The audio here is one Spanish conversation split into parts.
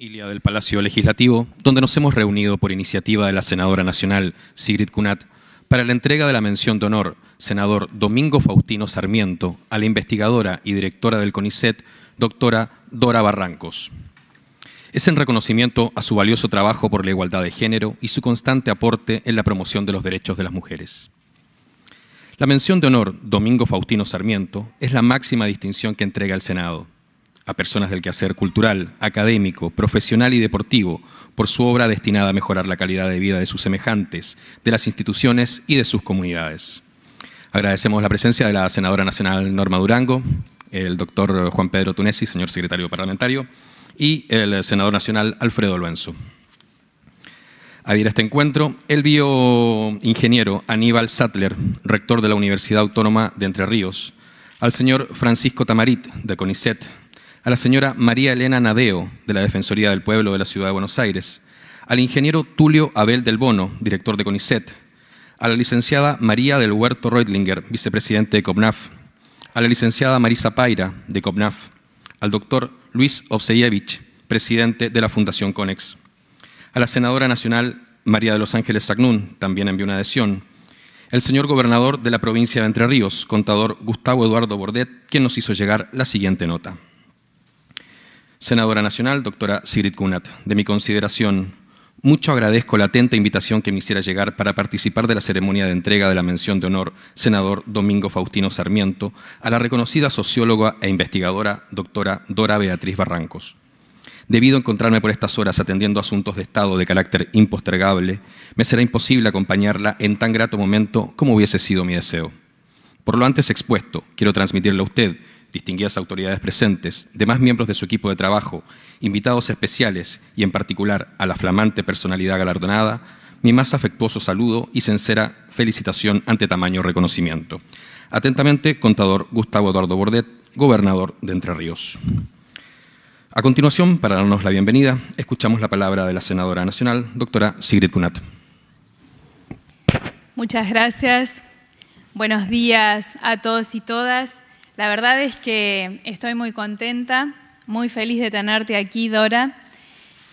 Ilia del Palacio Legislativo, donde nos hemos reunido por iniciativa de la senadora nacional Sigrid Cunat para la entrega de la mención de honor, senador Domingo Faustino Sarmiento, a la investigadora y directora del CONICET, doctora Dora Barrancos. Es en reconocimiento a su valioso trabajo por la igualdad de género y su constante aporte en la promoción de los derechos de las mujeres. La mención de honor Domingo Faustino Sarmiento es la máxima distinción que entrega el Senado a personas del quehacer cultural, académico, profesional y deportivo por su obra destinada a mejorar la calidad de vida de sus semejantes, de las instituciones y de sus comunidades. Agradecemos la presencia de la senadora nacional Norma Durango, el doctor Juan Pedro Tunesi, señor secretario parlamentario, y el senador nacional Alfredo Luenzo. A a este encuentro, el bioingeniero Aníbal Sattler, rector de la Universidad Autónoma de Entre Ríos, al señor Francisco Tamarit, de CONICET, a la señora María Elena Nadeo, de la Defensoría del Pueblo de la Ciudad de Buenos Aires, al ingeniero Tulio Abel del Bono, director de CONICET, a la licenciada María del Huerto Reutlinger, vicepresidente de COPNAF, a la licenciada Marisa Paira, de COPNAF, al doctor Luis Obseyevich, presidente de la Fundación CONEX, a la senadora nacional María de los Ángeles Sagnún, también envió una adhesión, el señor gobernador de la provincia de Entre Ríos, contador Gustavo Eduardo Bordet, quien nos hizo llegar la siguiente nota senadora nacional, doctora Sigrid Kunat. De mi consideración, mucho agradezco la atenta invitación que me hiciera llegar para participar de la ceremonia de entrega de la mención de honor senador Domingo Faustino Sarmiento a la reconocida socióloga e investigadora doctora Dora Beatriz Barrancos. Debido a encontrarme por estas horas atendiendo asuntos de Estado de carácter impostergable, me será imposible acompañarla en tan grato momento como hubiese sido mi deseo. Por lo antes expuesto, quiero transmitirle a usted distinguidas autoridades presentes, demás miembros de su equipo de trabajo, invitados especiales y en particular a la flamante personalidad galardonada, mi más afectuoso saludo y sincera felicitación ante tamaño reconocimiento. Atentamente, contador Gustavo Eduardo Bordet, gobernador de Entre Ríos. A continuación, para darnos la bienvenida, escuchamos la palabra de la senadora nacional, doctora Sigrid Cunat. Muchas gracias. Buenos días a todos y todas. La verdad es que estoy muy contenta, muy feliz de tenerte aquí, Dora.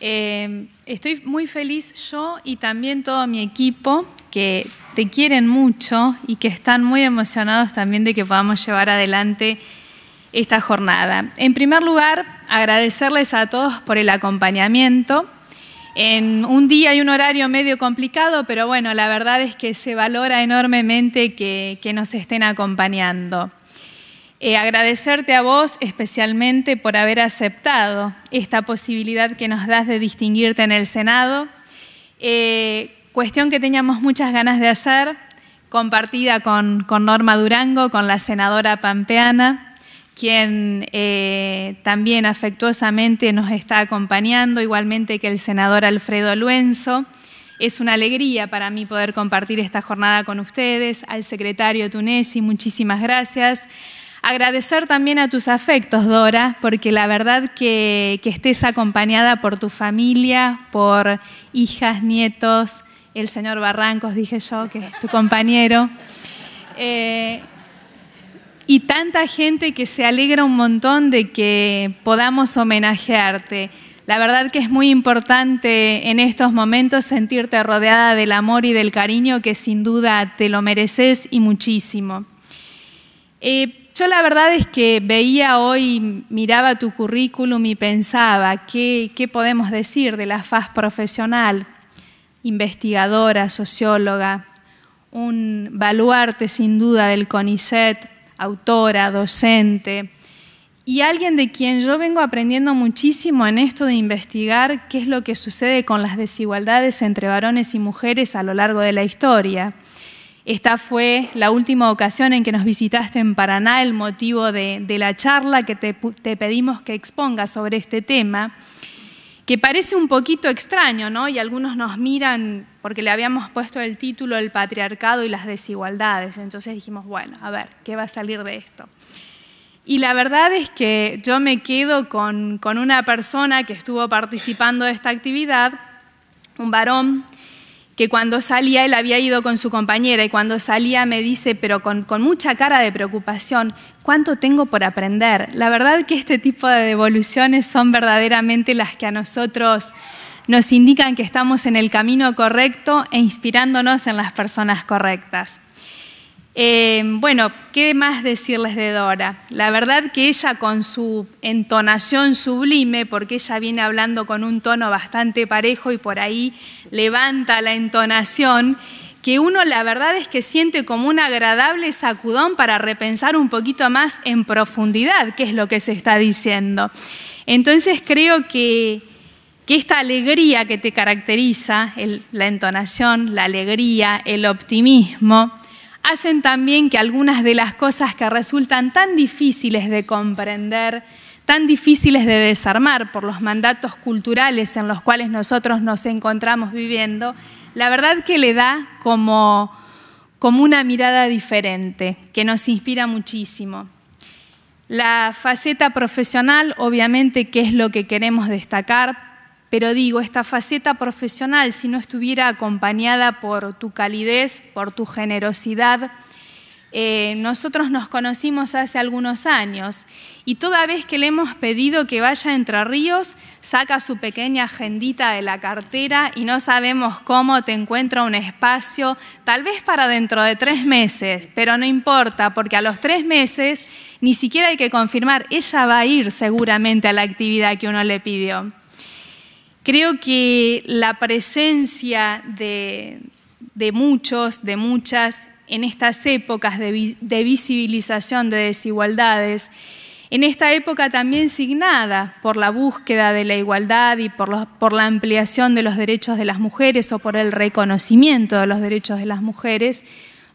Eh, estoy muy feliz yo y también todo mi equipo que te quieren mucho y que están muy emocionados también de que podamos llevar adelante esta jornada. En primer lugar, agradecerles a todos por el acompañamiento en un día y un horario medio complicado, pero bueno, la verdad es que se valora enormemente que nos estén acompañando. Eh, agradecerte a vos especialmente por haber aceptado esta posibilidad que nos das de distinguirte en el Senado. Eh, cuestión que teníamos muchas ganas de hacer, compartida con, Norma Durango, con la senadora pampeana, quien eh, también afectuosamente nos está acompañando, igualmente que el senador Alfredo Luenzo. Es una alegría para mí poder compartir esta jornada con ustedes, al secretario Tunesi, muchísimas gracias Agradecer también a tus afectos, Dora, porque la verdad que, estés acompañada por tu familia, por hijas, nietos, el señor Barrancos, dije yo, que es tu compañero. Eh, y tanta gente que se alegra un montón de que podamos homenajearte. La verdad que es muy importante en estos momentos sentirte rodeada del amor y del cariño que sin duda te lo mereces y muchísimo. Eh, yo la verdad es que veía hoy, miraba tu currículum y pensaba, ¿qué, podemos decir de la faz profesional? Investigadora, socióloga, un baluarte sin duda del CONICET, autora, docente, y alguien de quien yo vengo aprendiendo muchísimo en esto de investigar qué es lo que sucede con las desigualdades entre varones y mujeres a lo largo de la historia. Esta fue la última ocasión en que nos visitaste en Paraná, el motivo de, la charla que te, pedimos que expongas sobre este tema, que parece un poquito extraño, ¿no? Y algunos nos miran porque le habíamos puesto el título El patriarcado y las desigualdades. Entonces dijimos, bueno, a ver, ¿qué va a salir de esto? Y la verdad es que yo me quedo con una persona que estuvo participando de esta actividad, un varón que cuando salía él había ido con su compañera y cuando salía me dice, pero con, mucha cara de preocupación, ¿cuánto tengo por aprender? La verdad que este tipo de devoluciones son verdaderamente las que a nosotros nos indican que estamos en el camino correcto e inspirándonos en las personas correctas. Eh, bueno, ¿qué más decirles de Dora? La verdad que ella con su entonación sublime, porque ella viene hablando con un tono bastante parejo y por ahí levanta la entonación, que uno la verdad es que siente como un agradable sacudón para repensar un poquito más en profundidad qué es lo que se está diciendo. Entonces creo que, que esta alegría que te caracteriza, la entonación, la alegría, el optimismo, hacen también que algunas de las cosas que resultan tan difíciles de comprender, tan difíciles de desarmar por los mandatos culturales en los cuales nosotros nos encontramos viviendo, la verdad que le da como, como una mirada diferente, que nos inspira muchísimo. La faceta profesional, obviamente, que es lo que queremos destacar, pero digo, esta faceta profesional, si no estuviera acompañada por tu calidez, por tu generosidad, eh, nosotros nos conocimos hace algunos años y toda vez que le hemos pedido que vaya a Entre Ríos, saca su pequeña agendita de la cartera y no sabemos cómo te encuentra un espacio, tal vez para dentro de tres meses, pero no importa, porque a los tres meses ni siquiera hay que confirmar, ella va a ir seguramente a la actividad que uno le pidió. Creo que la presencia de, muchos, de muchas, en estas épocas de, visibilización de desigualdades, en esta época también signada por la búsqueda de la igualdad y por, por, la ampliación de los derechos de las mujeres o por el reconocimiento de los derechos de las mujeres,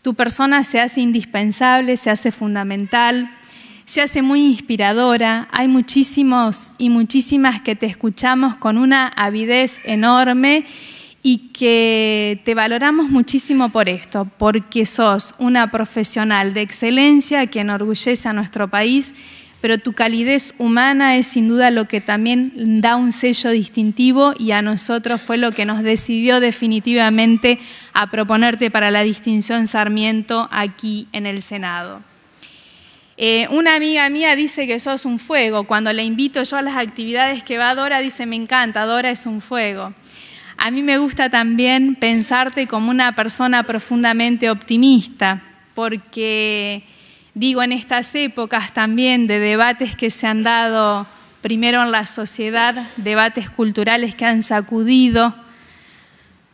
tu persona se hace indispensable, se hace fundamental, se hace muy inspiradora, hay muchísimos y muchísimas que te escuchamos con una avidez enorme y que te valoramos muchísimo por esto, porque sos una profesional de excelencia que enorgullece a nuestro país, pero tu calidez humana es sin duda lo que también da un sello distintivo y a nosotros fue lo que nos decidió definitivamente a proponerte para la distinción Sarmiento aquí en el Senado. Eh, una amiga mía dice que sos un fuego. Cuando le invito yo a las actividades que va Dora, dice, me encanta, Dora es un fuego. A mí me gusta también pensarte como una persona profundamente optimista, porque digo, en estas épocas también de debates que se han dado primero en la sociedad, debates culturales que han sacudido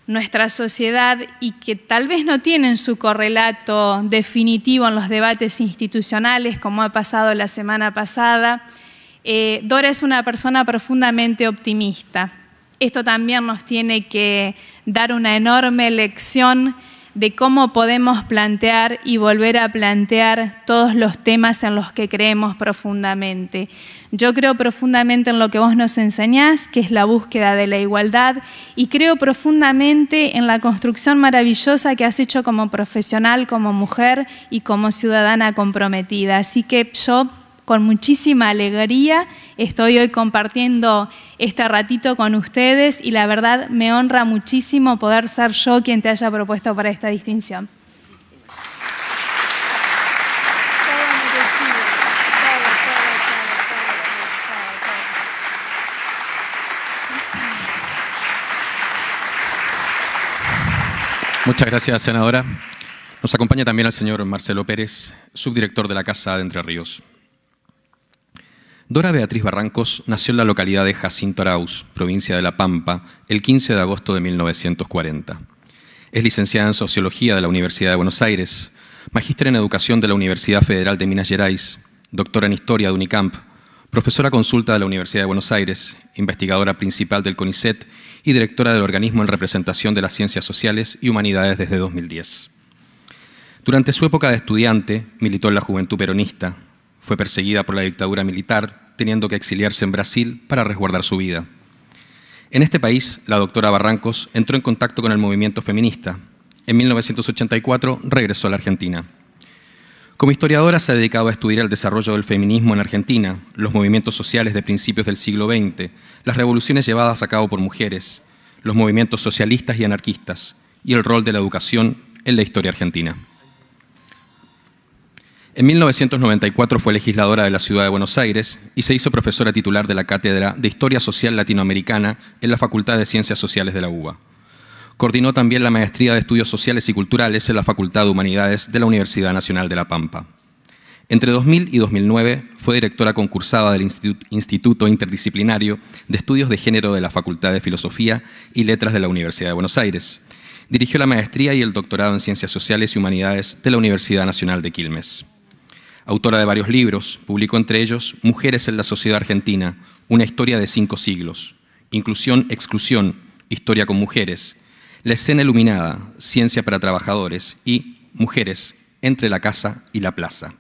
nuestra sociedad y que tal vez no tienen su correlato definitivo en los debates institucionales, como ha pasado la semana pasada, eh, Dora es una persona profundamente optimista. Esto también nos tiene que dar una enorme lección de cómo podemos plantear y volver a plantear todos los temas en los que creemos profundamente. Yo creo profundamente en lo que vos nos enseñás, que es la búsqueda de la igualdad, y creo profundamente en la construcción maravillosa que has hecho como profesional, como mujer y como ciudadana comprometida. Así que yo con muchísima alegría estoy hoy compartiendo este ratito con ustedes y la verdad me honra muchísimo poder ser yo quien te haya propuesto para esta distinción. Muchas gracias, senadora. Nos acompaña también el señor Marcelo Pérez, subdirector de la Casa de Entre Ríos. Dora Beatriz Barrancos nació en la localidad de Jacinto Arauz, provincia de La Pampa, el 15 de agosto de 1940. Es licenciada en Sociología de la Universidad de Buenos Aires, Magistra en Educación de la Universidad Federal de Minas Gerais, doctora en Historia de UNICAMP, profesora consulta de la Universidad de Buenos Aires, investigadora principal del CONICET y directora del organismo en representación de las ciencias sociales y humanidades desde 2010. Durante su época de estudiante, militó en la Juventud Peronista, fue perseguida por la dictadura militar, teniendo que exiliarse en Brasil para resguardar su vida. En este país, la doctora Barrancos entró en contacto con el movimiento feminista. En 1984 regresó a la Argentina. Como historiadora se ha dedicado a estudiar el desarrollo del feminismo en Argentina, los movimientos sociales de principios del siglo XX, las revoluciones llevadas a cabo por mujeres, los movimientos socialistas y anarquistas y el rol de la educación en la historia argentina. En 1994 fue legisladora de la Ciudad de Buenos Aires y se hizo profesora titular de la Cátedra de Historia Social Latinoamericana en la Facultad de Ciencias Sociales de la UBA. Coordinó también la Maestría de Estudios Sociales y Culturales en la Facultad de Humanidades de la Universidad Nacional de La Pampa. Entre 2000 y 2009 fue directora concursada del Instituto Interdisciplinario de Estudios de Género de la Facultad de Filosofía y Letras de la Universidad de Buenos Aires. Dirigió la maestría y el doctorado en Ciencias Sociales y Humanidades de la Universidad Nacional de Quilmes autora de varios libros, publicó entre ellos Mujeres en la Sociedad Argentina, una historia de cinco siglos, Inclusión, Exclusión, Historia con Mujeres, La Escena Iluminada, Ciencia para Trabajadores y Mujeres entre la Casa y la Plaza.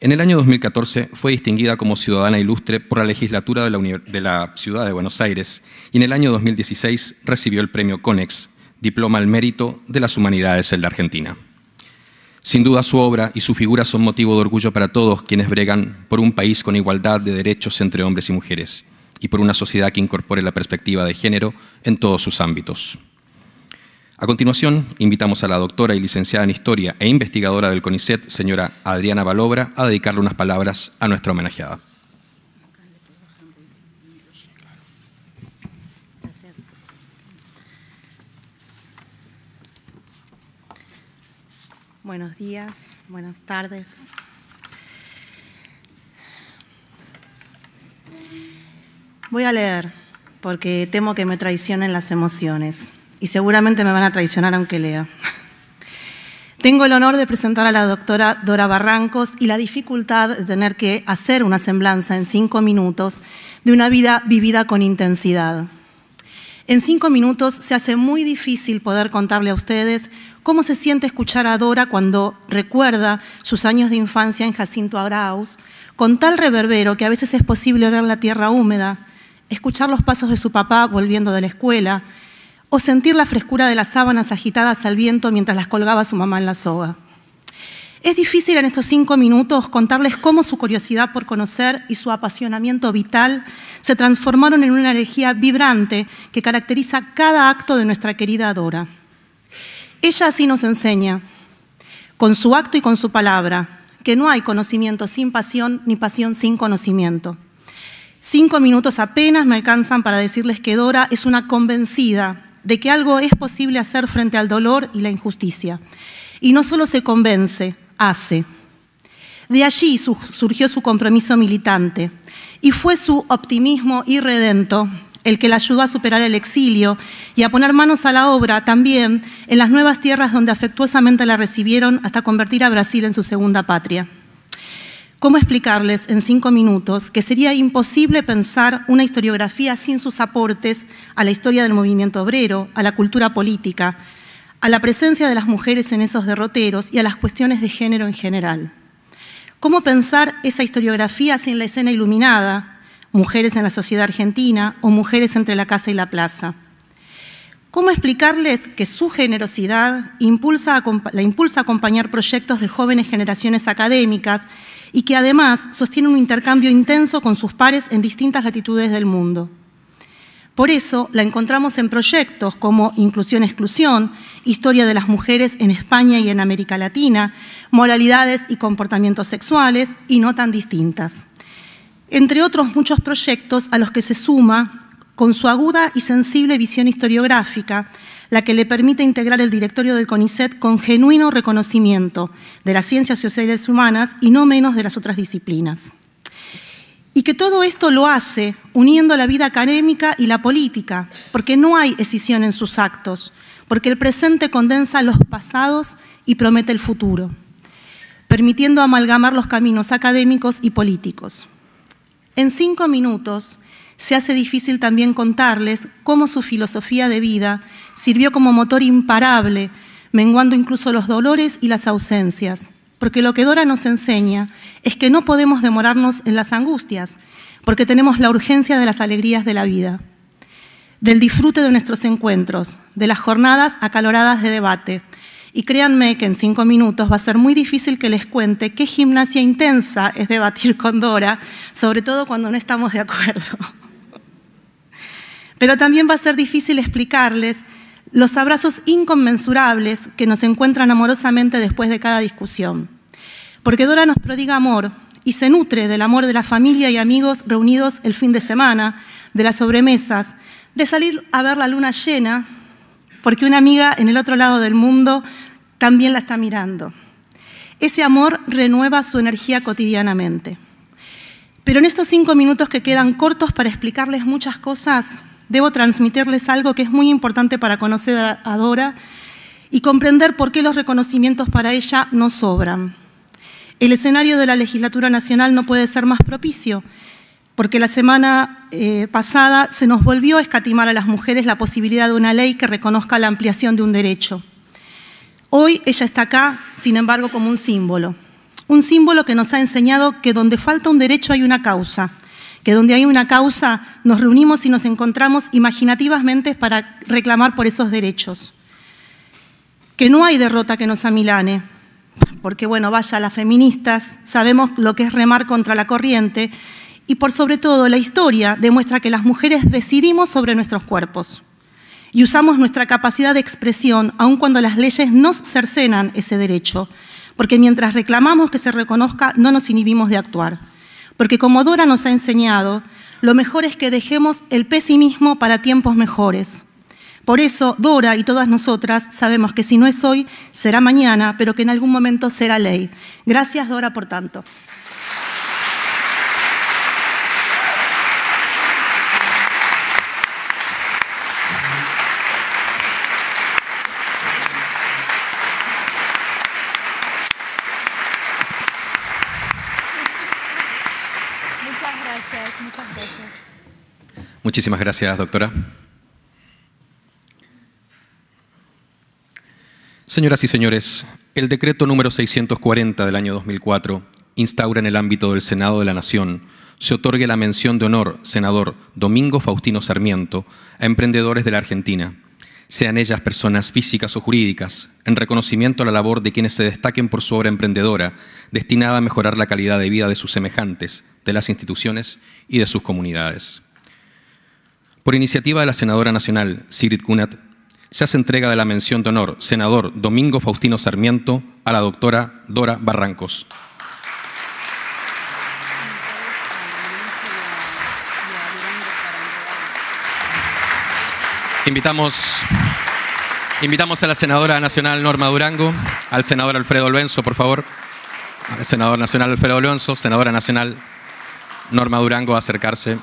En el año 2014 fue distinguida como ciudadana ilustre por la legislatura de la, Ciudad de Buenos Aires y en el año 2016 recibió el premio CONEX, Diploma al Mérito de las Humanidades en la Argentina. Sin duda su obra y su figura son motivo de orgullo para todos quienes bregan por un país con igualdad de derechos entre hombres y mujeres y por una sociedad que incorpore la perspectiva de género en todos sus ámbitos. A continuación, invitamos a la doctora y licenciada en Historia e investigadora del CONICET, señora Adriana Balobra, a dedicarle unas palabras a nuestra homenajeada. Buenos días, buenas tardes. Voy a leer porque temo que me traicionen las emociones y seguramente me van a traicionar aunque lea. Tengo el honor de presentar a la doctora Dora Barrancos y la dificultad de tener que hacer una semblanza en cinco minutos de una vida vivida con intensidad. En cinco minutos se hace muy difícil poder contarle a ustedes cómo se siente escuchar a Dora cuando recuerda sus años de infancia en Jacinto Arauz, con tal reverbero que a veces es posible oler la tierra húmeda, escuchar los pasos de su papá volviendo de la escuela, o sentir la frescura de las sábanas agitadas al viento mientras las colgaba su mamá en la soga. Es difícil en estos cinco minutos contarles cómo su curiosidad por conocer y su apasionamiento vital se transformaron en una energía vibrante que caracteriza cada acto de nuestra querida Dora. Ella así nos enseña, con su acto y con su palabra, que no hay conocimiento sin pasión ni pasión sin conocimiento. Cinco minutos apenas me alcanzan para decirles que Dora es una convencida de que algo es posible hacer frente al dolor y la injusticia. Y no solo se convence, hace. De allí surgió su compromiso militante y fue su optimismo irredento el que la ayudó a superar el exilio y a poner manos a la obra también en las nuevas tierras donde afectuosamente la recibieron hasta convertir a Brasil en su segunda patria. ¿Cómo explicarles en cinco minutos que sería imposible pensar una historiografía sin sus aportes a la historia del movimiento obrero, a la cultura política, a la presencia de las mujeres en esos derroteros y a las cuestiones de género en general? ¿Cómo pensar esa historiografía sin la escena iluminada, mujeres en la sociedad argentina o mujeres entre la casa y la plaza. ¿Cómo explicarles que su generosidad impulsa la impulsa a acompañar proyectos de jóvenes generaciones académicas y que además sostiene un intercambio intenso con sus pares en distintas latitudes del mundo? Por eso la encontramos en proyectos como Inclusión-Exclusión, Historia de las Mujeres en España y en América Latina, Moralidades y Comportamientos Sexuales y no tan distintas entre otros muchos proyectos a los que se suma con su aguda y sensible visión historiográfica, la que le permite integrar el directorio del CONICET con genuino reconocimiento de las ciencias sociales humanas y no menos de las otras disciplinas. Y que todo esto lo hace uniendo la vida académica y la política, porque no hay escisión en sus actos, porque el presente condensa los pasados y promete el futuro, permitiendo amalgamar los caminos académicos y políticos. En cinco minutos se hace difícil también contarles cómo su filosofía de vida sirvió como motor imparable, menguando incluso los dolores y las ausencias. Porque lo que Dora nos enseña es que no podemos demorarnos en las angustias, porque tenemos la urgencia de las alegrías de la vida, del disfrute de nuestros encuentros, de las jornadas acaloradas de debate, y créanme que en cinco minutos va a ser muy difícil que les cuente qué gimnasia intensa es debatir con Dora, sobre todo cuando no estamos de acuerdo. Pero también va a ser difícil explicarles los abrazos inconmensurables que nos encuentran amorosamente después de cada discusión. Porque Dora nos prodiga amor y se nutre del amor de la familia y amigos reunidos el fin de semana, de las sobremesas, de salir a ver la luna llena porque una amiga en el otro lado del mundo también la está mirando. Ese amor renueva su energía cotidianamente. Pero en estos cinco minutos que quedan cortos para explicarles muchas cosas, debo transmitirles algo que es muy importante para conocer a Dora y comprender por qué los reconocimientos para ella no sobran. El escenario de la legislatura nacional no puede ser más propicio porque la semana eh, pasada se nos volvió a escatimar a las mujeres la posibilidad de una ley que reconozca la ampliación de un derecho. Hoy ella está acá, sin embargo, como un símbolo. Un símbolo que nos ha enseñado que donde falta un derecho hay una causa, que donde hay una causa nos reunimos y nos encontramos imaginativamente para reclamar por esos derechos. Que no hay derrota que nos amilane, porque bueno, vaya, las feministas sabemos lo que es remar contra la corriente y por sobre todo, la historia demuestra que las mujeres decidimos sobre nuestros cuerpos y usamos nuestra capacidad de expresión aun cuando las leyes nos cercenan ese derecho, porque mientras reclamamos que se reconozca, no nos inhibimos de actuar. Porque como Dora nos ha enseñado, lo mejor es que dejemos el pesimismo para tiempos mejores. Por eso, Dora y todas nosotras sabemos que si no es hoy, será mañana, pero que en algún momento será ley. Gracias, Dora, por tanto. Muchísimas gracias, doctora. Señoras y señores, el decreto número 640 del año 2004 instaura en el ámbito del Senado de la Nación se otorgue la mención de honor, senador Domingo Faustino Sarmiento, a emprendedores de la Argentina, sean ellas personas físicas o jurídicas, en reconocimiento a la labor de quienes se destaquen por su obra emprendedora, destinada a mejorar la calidad de vida de sus semejantes, de las instituciones y de sus comunidades. Por iniciativa de la senadora nacional, Sigrid Cunat, se hace entrega de la mención de honor senador Domingo Faustino Sarmiento a la doctora Dora Barrancos. Invitamos, invitamos a la senadora nacional Norma Durango, al senador Alfredo Lorenzo, por favor. senador nacional Alfredo Lorenzo, senadora nacional Norma Durango, a acercarse.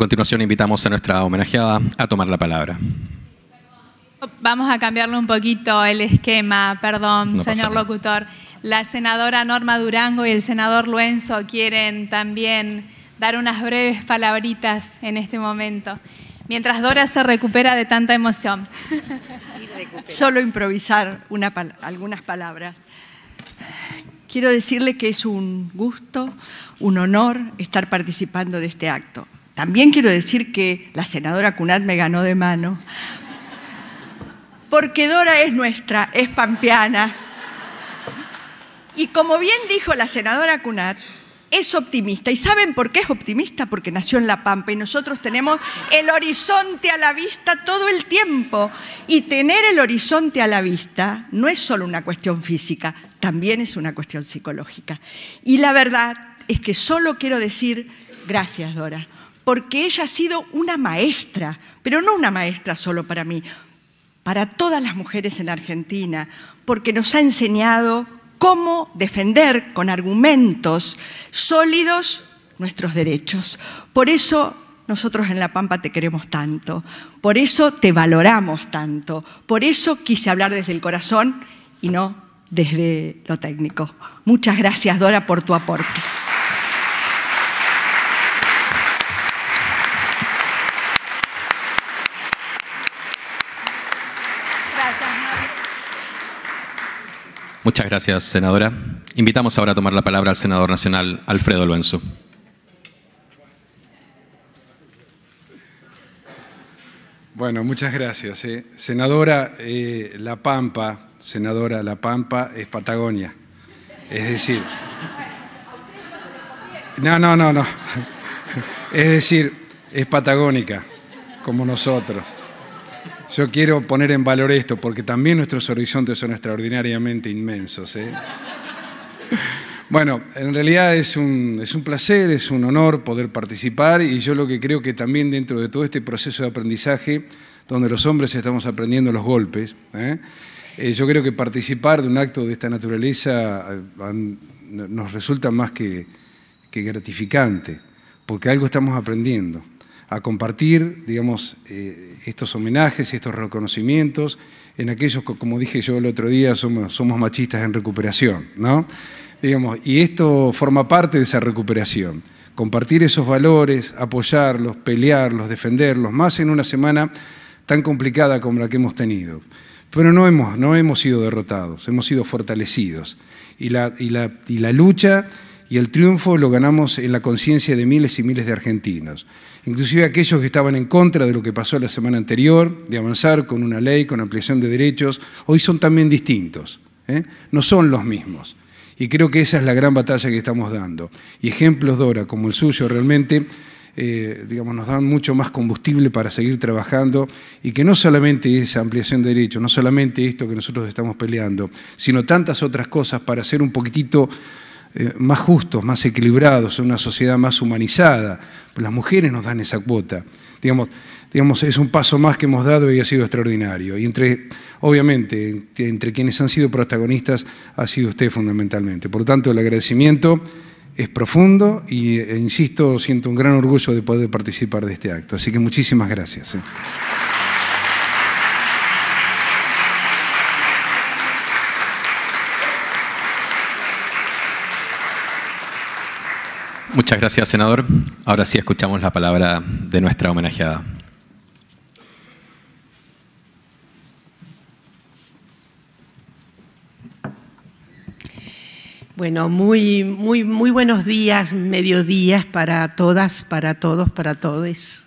continuación invitamos a nuestra homenajeada a tomar la palabra. Vamos a cambiarle un poquito el esquema, perdón, señor locutor. La senadora Norma Durango y el senador Luenzo quieren también dar unas breves palabritas en este momento, mientras Dora se recupera de tanta emoción. Solo improvisar una algunas palabras. Quiero decirle que es un gusto, un honor estar participando de este acto. También quiero decir que la senadora Cunat me ganó de mano, porque Dora es nuestra, es pampeana. Y como bien dijo la senadora Cunat, es optimista. ¿Y saben por qué es optimista? Porque nació en La Pampa y nosotros tenemos el horizonte a la vista todo el tiempo. Y tener el horizonte a la vista no es solo una cuestión física, también es una cuestión psicológica. Y la verdad es que solo quiero decir, gracias Dora, porque ella ha sido una maestra, pero no una maestra solo para mí, para todas las mujeres en Argentina, porque nos ha enseñado cómo defender con argumentos sólidos nuestros derechos. Por eso nosotros en La Pampa te queremos tanto, por eso te valoramos tanto, por eso quise hablar desde el corazón y no desde lo técnico. Muchas gracias, Dora, por tu aporte. Muchas gracias, senadora. Invitamos ahora a tomar la palabra al senador nacional Alfredo Luenzo. Bueno, muchas gracias. Eh. Senadora eh, La Pampa, senadora La Pampa es Patagonia. Es decir, no, no, no, no. Es decir, es patagónica, como nosotros. Yo quiero poner en valor esto porque también nuestros horizontes son extraordinariamente inmensos. ¿eh? Bueno, en realidad es un, es un placer, es un honor poder participar y yo lo que creo que también dentro de todo este proceso de aprendizaje, donde los hombres estamos aprendiendo los golpes, ¿eh? Eh, yo creo que participar de un acto de esta naturaleza nos resulta más que gratificante, porque algo estamos aprendiendo a compartir, digamos, eh, estos homenajes y estos reconocimientos en aquellos como dije yo el otro día, somos, somos machistas en recuperación, ¿no? Digamos, y esto forma parte de esa recuperación. Compartir esos valores, apoyarlos, pelearlos, defenderlos, más en una semana tan complicada como la que hemos tenido. Pero no hemos, no hemos sido derrotados, hemos sido fortalecidos. Y la, y la lucha y el triunfo lo ganamos en la conciencia de miles y miles de argentinos, inclusive aquellos que estaban en contra de lo que pasó la semana anterior, de avanzar con una ley, con ampliación de derechos, hoy son también distintos, ¿eh? no son los mismos. Y creo que esa es la gran batalla que estamos dando. Y ejemplos, Dora, como el suyo, realmente eh, digamos, nos dan mucho más combustible para seguir trabajando y que no solamente esa ampliación de derechos, no solamente esto que nosotros estamos peleando, sino tantas otras cosas para hacer un poquitito eh, más justos, más equilibrados, una sociedad más humanizada. Pues las mujeres nos dan esa cuota. Digamos, digamos, es un paso más que hemos dado y ha sido extraordinario. Y entre, obviamente, entre quienes han sido protagonistas ha sido usted fundamentalmente. Por lo tanto, el agradecimiento es profundo y, e insisto, siento un gran orgullo de poder participar de este acto. Así que muchísimas gracias. Eh. Muchas gracias, senador. Ahora sí escuchamos la palabra de nuestra homenajeada. Bueno, muy, muy, muy buenos días, mediodías para todas, para todos, para todes.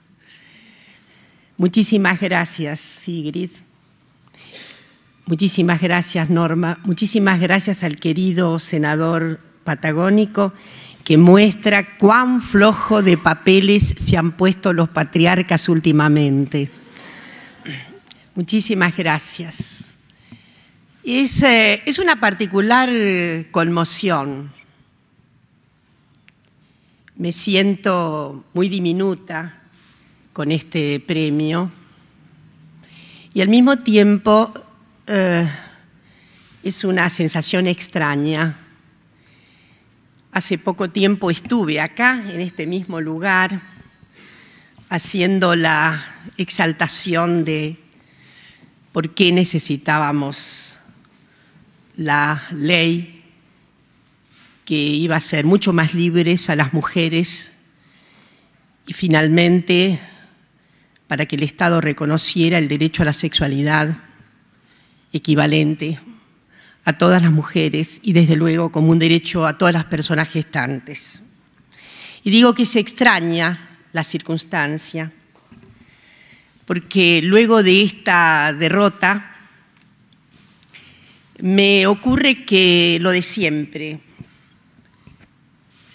Muchísimas gracias, Sigrid. Muchísimas gracias, Norma. Muchísimas gracias al querido senador patagónico que muestra cuán flojo de papeles se han puesto los patriarcas últimamente. Muchísimas gracias. Es, eh, una particular conmoción. Me siento muy diminuta con este premio y al mismo tiempo eh, es una sensación extraña Hace poco tiempo estuve acá, en este mismo lugar, haciendo la exaltación de por qué necesitábamos la ley que iba a ser mucho más libres a las mujeres y finalmente para que el Estado reconociera el derecho a la sexualidad equivalente a todas las mujeres y desde luego como un derecho a todas las personas gestantes. Y digo que se extraña la circunstancia, porque luego de esta derrota me ocurre que lo de siempre,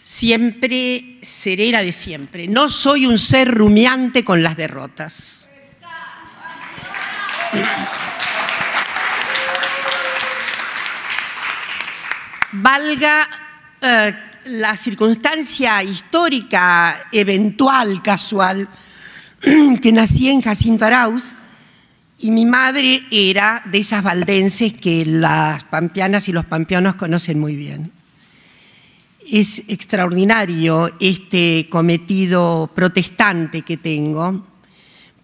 siempre seré la de siempre, no soy un ser rumiante con las derrotas. valga eh, la circunstancia histórica, eventual, casual, que nací en Jacinto Arauz y mi madre era de esas valdenses que las pampeanas y los pampeanos conocen muy bien. Es extraordinario este cometido protestante que tengo,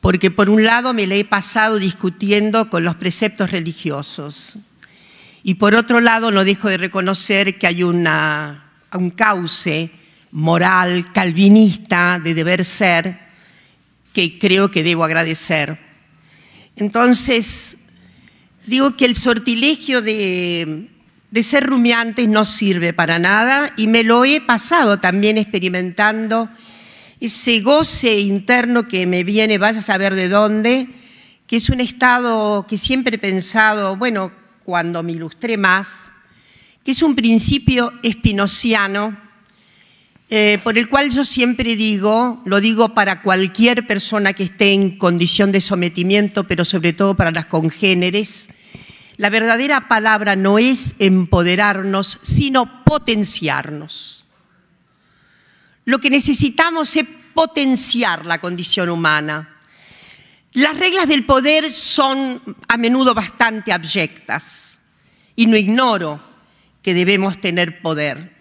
porque por un lado me la he pasado discutiendo con los preceptos religiosos, y por otro lado, no dejo de reconocer que hay una, un cauce moral calvinista de deber ser que creo que debo agradecer. Entonces, digo que el sortilegio de, ser rumiantes no sirve para nada y me lo he pasado también experimentando ese goce interno que me viene, vas a saber de dónde, que es un estado que siempre he pensado, bueno, cuando me ilustré más, que es un principio espinociano eh, por el cual yo siempre digo, lo digo para cualquier persona que esté en condición de sometimiento, pero sobre todo para las congéneres, la verdadera palabra no es empoderarnos, sino potenciarnos. Lo que necesitamos es potenciar la condición humana las reglas del poder son a menudo bastante abyectas y no ignoro que debemos tener poder.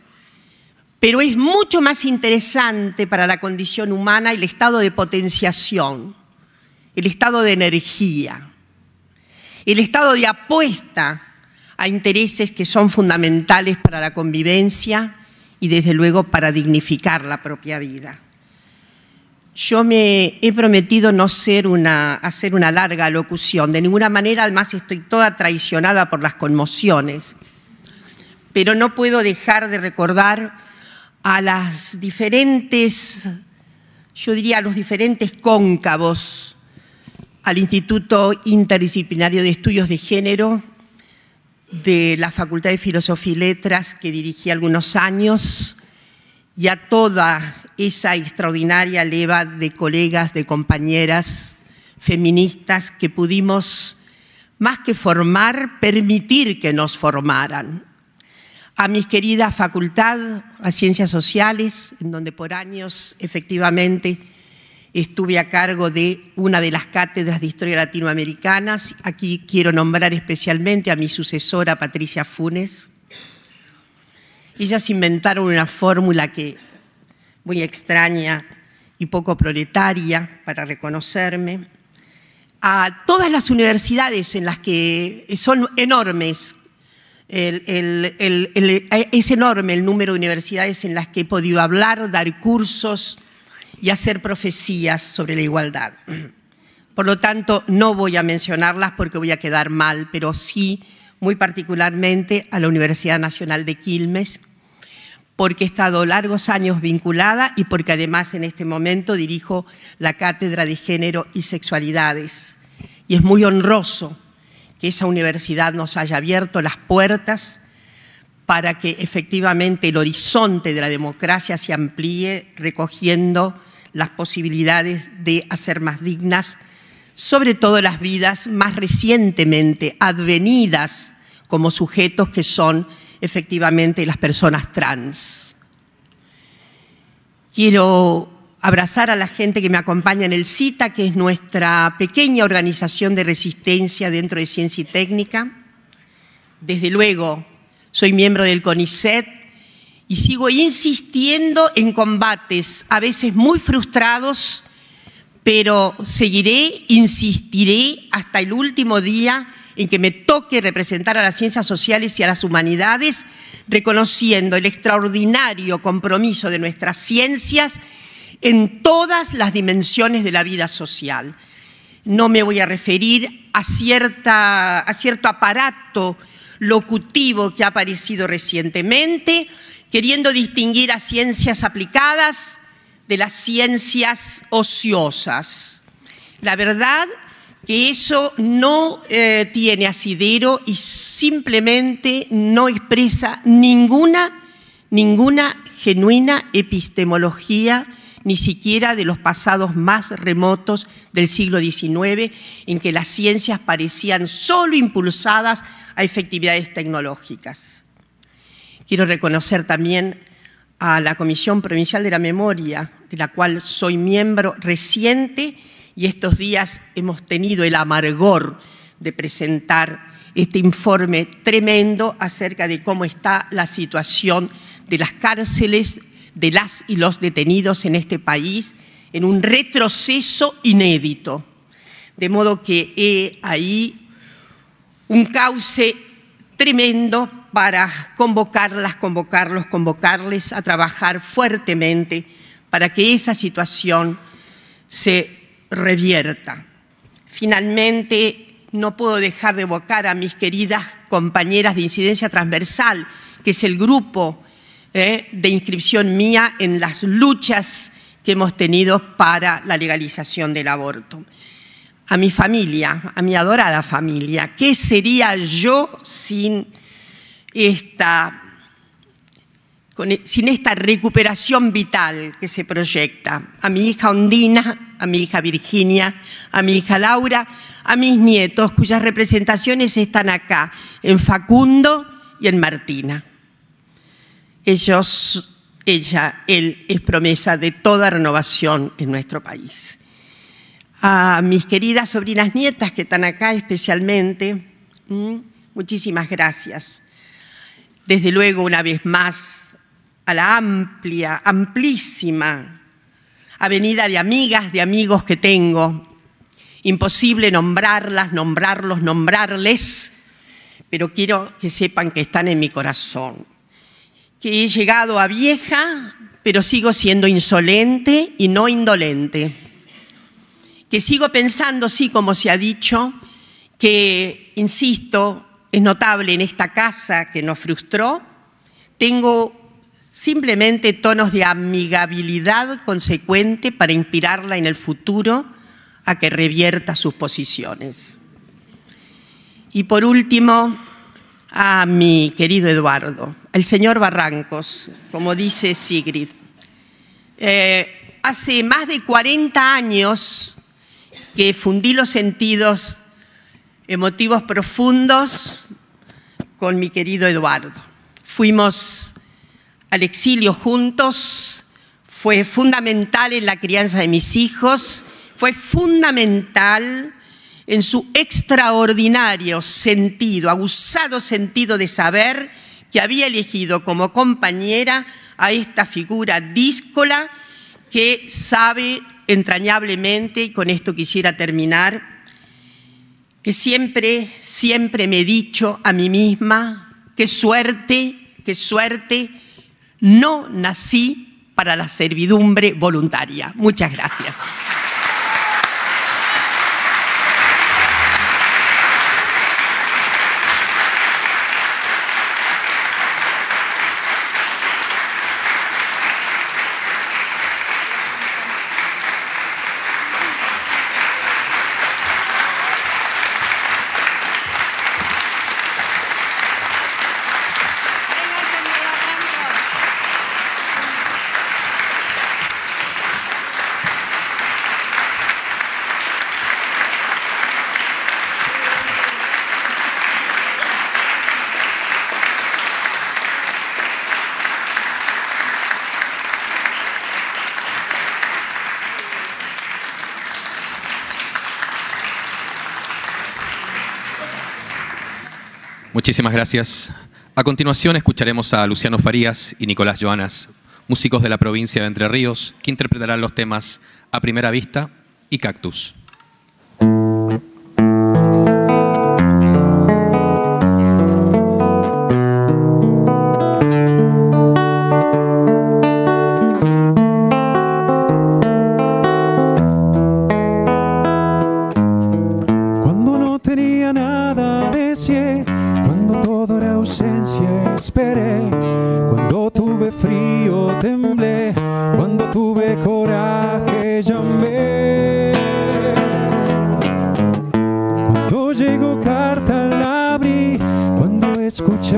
Pero es mucho más interesante para la condición humana el estado de potenciación, el estado de energía, el estado de apuesta a intereses que son fundamentales para la convivencia y desde luego para dignificar la propia vida. Yo me he prometido no hacer una larga locución, de ninguna manera, además estoy toda traicionada por las conmociones, pero no puedo dejar de recordar a las diferentes, yo diría, a los diferentes cóncavos, al Instituto Interdisciplinario de Estudios de Género de la Facultad de Filosofía y Letras que dirigí algunos años y a toda esa extraordinaria leva de colegas, de compañeras feministas que pudimos, más que formar, permitir que nos formaran. A mis queridas facultad, a Ciencias Sociales, en donde por años efectivamente estuve a cargo de una de las cátedras de Historia Latinoamericana. Aquí quiero nombrar especialmente a mi sucesora Patricia Funes. Ellas inventaron una fórmula que muy extraña y poco proletaria para reconocerme, a todas las universidades en las que son enormes, el, es enorme el número de universidades en las que he podido hablar, dar cursos y hacer profecías sobre la igualdad. Por lo tanto, no voy a mencionarlas porque voy a quedar mal, pero sí muy particularmente a la Universidad Nacional de Quilmes, porque he estado largos años vinculada y porque además en este momento dirijo la Cátedra de Género y Sexualidades. Y es muy honroso que esa universidad nos haya abierto las puertas para que efectivamente el horizonte de la democracia se amplíe, recogiendo las posibilidades de hacer más dignas, sobre todo las vidas más recientemente advenidas como sujetos que son efectivamente las personas trans. Quiero abrazar a la gente que me acompaña en el CITA, que es nuestra pequeña organización de resistencia dentro de ciencia y técnica. Desde luego, soy miembro del CONICET y sigo insistiendo en combates, a veces muy frustrados, pero seguiré, insistiré hasta el último día en que me toque representar a las ciencias sociales y a las humanidades, reconociendo el extraordinario compromiso de nuestras ciencias en todas las dimensiones de la vida social. No me voy a referir a, cierta, a cierto aparato locutivo que ha aparecido recientemente, queriendo distinguir a ciencias aplicadas de las ciencias ociosas. La verdad que eso no eh, tiene asidero y simplemente no expresa ninguna, ninguna genuina epistemología, ni siquiera de los pasados más remotos del siglo XIX, en que las ciencias parecían solo impulsadas a efectividades tecnológicas. Quiero reconocer también a la Comisión Provincial de la Memoria, de la cual soy miembro reciente, y estos días hemos tenido el amargor de presentar este informe tremendo acerca de cómo está la situación de las cárceles de las y los detenidos en este país en un retroceso inédito. De modo que he ahí un cauce tremendo para convocarlas, convocarlos, convocarles a trabajar fuertemente para que esa situación se revierta. Finalmente, no puedo dejar de evocar a mis queridas compañeras de incidencia transversal, que es el grupo eh, de inscripción mía en las luchas que hemos tenido para la legalización del aborto. A mi familia, a mi adorada familia, ¿qué sería yo sin esta e, sin esta recuperación vital que se proyecta a mi hija Ondina, a mi hija Virginia, a mi hija Laura, a mis nietos, cuyas representaciones están acá, en Facundo y en Martina. Ellos, ella, él es promesa de toda renovación en nuestro país. A mis queridas sobrinas nietas que están acá especialmente, muchísimas gracias. Desde luego, una vez más, a la amplia, amplísima avenida de amigas, de amigos que tengo. Imposible nombrarlas, nombrarlos, nombrarles, pero quiero que sepan que están en mi corazón. Que he llegado a vieja, pero sigo siendo insolente y no indolente. Que sigo pensando, sí, como se ha dicho, que, insisto, es notable en esta casa que nos frustró. Tengo simplemente tonos de amigabilidad consecuente para inspirarla en el futuro a que revierta sus posiciones. Y por último, a mi querido Eduardo, el señor Barrancos, como dice Sigrid. Eh, hace más de 40 años que fundí los sentidos emotivos profundos con mi querido Eduardo. Fuimos al exilio juntos, fue fundamental en la crianza de mis hijos, fue fundamental en su extraordinario sentido, abusado sentido de saber que había elegido como compañera a esta figura díscola que sabe entrañablemente, y con esto quisiera terminar, que siempre, siempre me he dicho a mí misma, qué suerte, qué suerte no nací para la servidumbre voluntaria. Muchas gracias. Muchísimas gracias. A continuación escucharemos a Luciano Farías y Nicolás Joanas, músicos de la provincia de Entre Ríos, que interpretarán los temas A Primera Vista y Cactus. cuando tuve coraje llamé. Cuando llegó carta la abrí, cuando escuché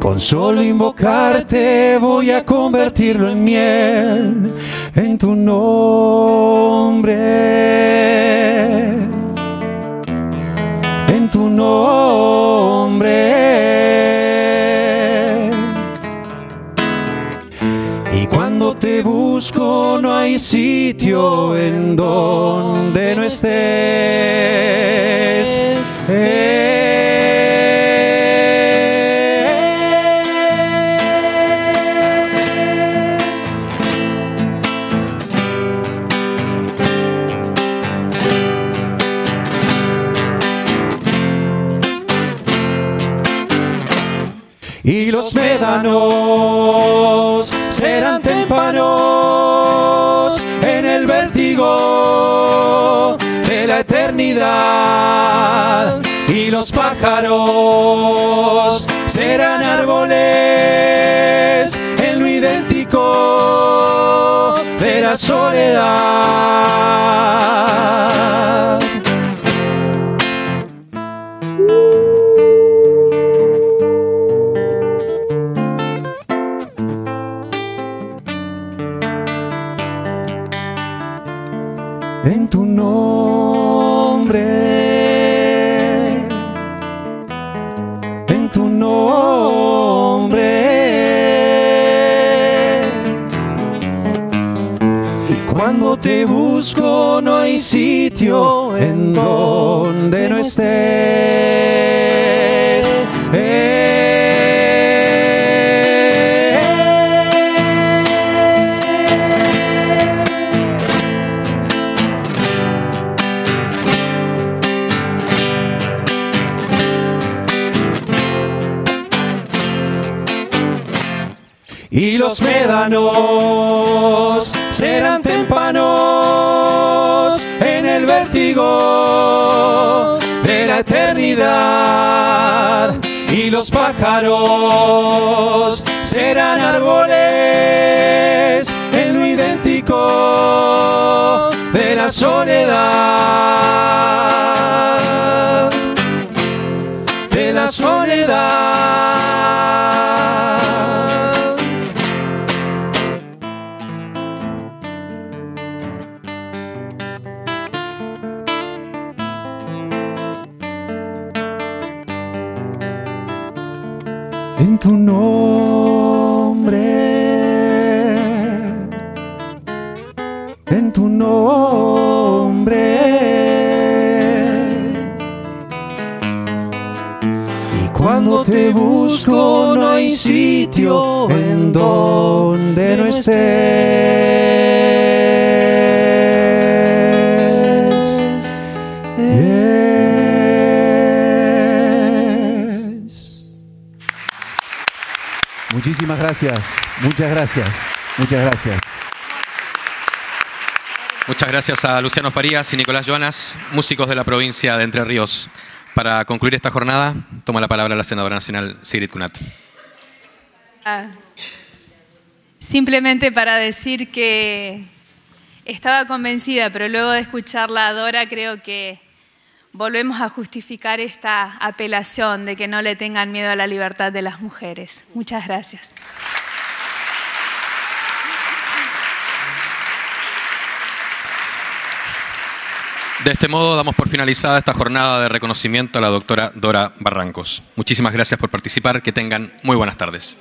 Con solo invocarte voy a convertirlo en miel en tu nombre. En tu nombre. Y cuando te busco no hay sitio en donde no estés. Y los médanos y los pájaros serán árboles en lo idéntico de la soledad. Cuando te busco no hay sitio en donde no estés. y los médanos serán en el vértigo de la eternidad. Y los pájaros serán árboles en lo idéntico de la soledad. De la soledad. tu nombre, en tu nombre. Y Cuando te busco no hay sitio en donde no estés. Muchísimas gracias, muchas gracias, muchas gracias. Muchas gracias a Luciano Farías y Nicolás Joanas, músicos de la provincia de Entre Ríos. Para concluir esta jornada, toma la palabra la senadora nacional Sigrid Cunat. Ah, simplemente para decir que estaba convencida, pero luego de escucharla a Dora creo que volvemos a justificar esta apelación de que no le tengan miedo a la libertad de las mujeres. Muchas gracias. De este modo damos por finalizada esta jornada de reconocimiento a la doctora Dora Barrancos. Muchísimas gracias por participar. Que tengan muy buenas tardes.